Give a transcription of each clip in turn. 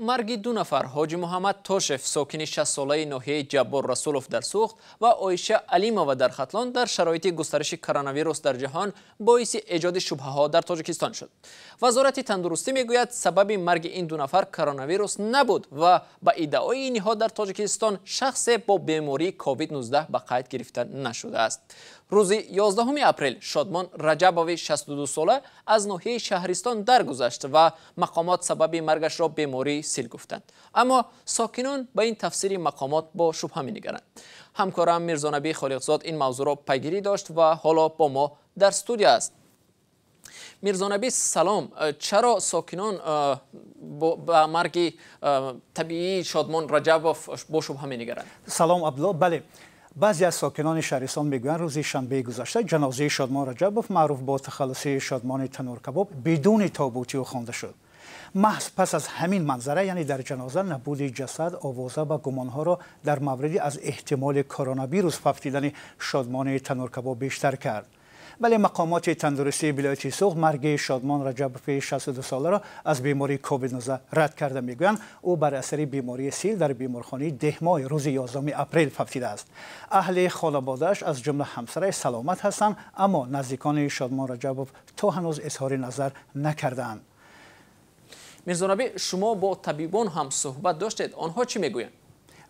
марги ду нафар ҳоҷи муҳаммад тошев сокини шастсолаи ноҳияи ҷаббор расулов дар суғд ва оиша алимова дар хатлон дар шароити густариши коронавирус дар ҷаҳон боиси эҷоди шубҳаҳо дар тоҷикистон шуд вазорати тандурустӣ мегӯяд сабаби марги ин ду нафар коронавирус набуд ва ба иддаои ниҳо дар тоҷикистон шахсе бо бемории covid-19 ба қайд гирифта нашудааст рӯзи 11 апрел шодмон раҷабови 62 сола аз ноҳияи шаҳристон даргузашт ва мақомот сабаби маргашро бемории سیل گفتند اما ساکنان به این تفسیر مقامات با شبهه نگرند. همکارم میرزا نبی خالقزاد این موضوع را پیگیری داشت و حالا با ما در استودیو است میرزانبی سلام چرا ساکنان با مرگ طبیعی شادمان رجبوف با شبهه نگرند؟ سلام عبدالله بله بعضی از ساکنان شهرستان میگویند روز شنبه گذشته جنازه شادمان رجبوف معروف با تخلصی شادمان تنور کباب بدون تابوتی و خوانده شد محض پس از همین منظره یعنی در جنازه نبود جسد آوازه و گمانها را در موردی از احتمال کرونا ویروس پفتیدن شادمان تنورکبا بیشتر کرد ولی مقامات تندرستی بلایتی سوخ مرگ شادمان رجب پی 62 ساله را از بیماری کووید 19 رد کرده میگویند او بر اثر بیماری سیل در بیمارخانه دهمای روز 11 اپریل فوتیده است اهل خالبادش از جمله همسره سلامت هستند اما نزدیکان شادمان رجب تا هنوز اظهار نظر نکردند میرزانبی شما با طبیبان هم صحبت داشتید آنها چی میگویند؟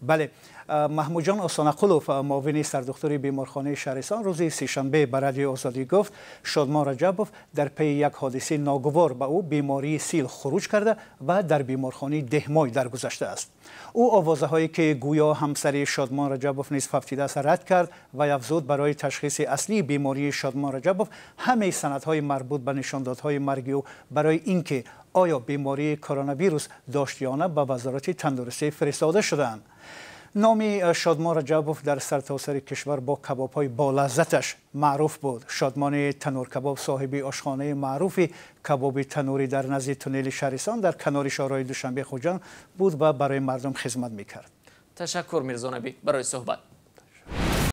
بله محمود جان آسانقلوف معاون سردکتر بیمارخانه شهرستان روز سهشنبه به رادیو آزادی گفت شادمان رجبوف در پی یک حادثه ناگوار به او بیماری سیل خروج کرده و در بیمارخانه دهمای درگذشته است او آوازه هایی که گویا همسر شادمان رجبوف نیز ففتیده است رد کرد و افزود برای تشخیص اصلی بیماری شادمان رجبوف همه سندهای مربوط به نشاندادهای مرگی او برای اینکه آیا بیماری کرونا ویروس داشت یا نه به وزارت تندرستی فرستاده شدند نامی شادمان رجبوف در سرتاسر سر کشور با کباب های با معروف بود شادمان تنور کباب صاحبی آشخانه معروفی کباب تنوری در نزد تونل شهرستان در کنار شارای دوشنبه خوجان بود و برای مردم خدمت میکرد تشکر میرزا برای صحبت